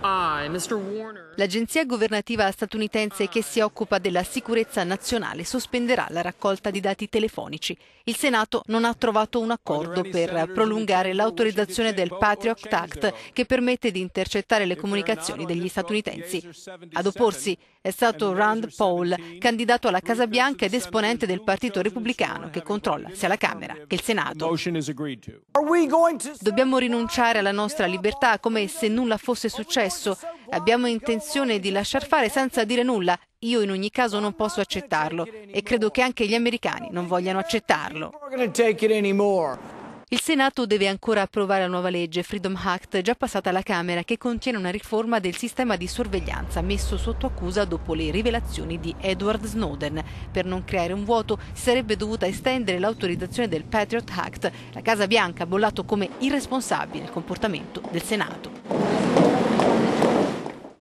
L'agenzia governativa statunitense che si occupa della sicurezza nazionale sospenderà la raccolta di dati telefonici. Il Senato non ha trovato un accordo per prolungare l'autorizzazione del Patriot Act che permette di intercettare le comunicazioni degli statunitensi. Ad opporsi è stato Rand Paul, candidato alla Casa Bianca ed esponente del Partito Repubblicano che controlla sia la Camera che il Senato. Dobbiamo rinunciare alla nostra libertà come se nulla fosse successo. Abbiamo intenzione di lasciar fare senza dire nulla. Io in ogni caso non posso accettarlo e credo che anche gli americani non vogliano accettarlo. Il Senato deve ancora approvare la nuova legge Freedom Act, già passata alla Camera, che contiene una riforma del sistema di sorveglianza messo sotto accusa dopo le rivelazioni di Edward Snowden. Per non creare un vuoto si sarebbe dovuta estendere l'autorizzazione del Patriot Act. La Casa Bianca ha bollato come irresponsabile il comportamento del Senato.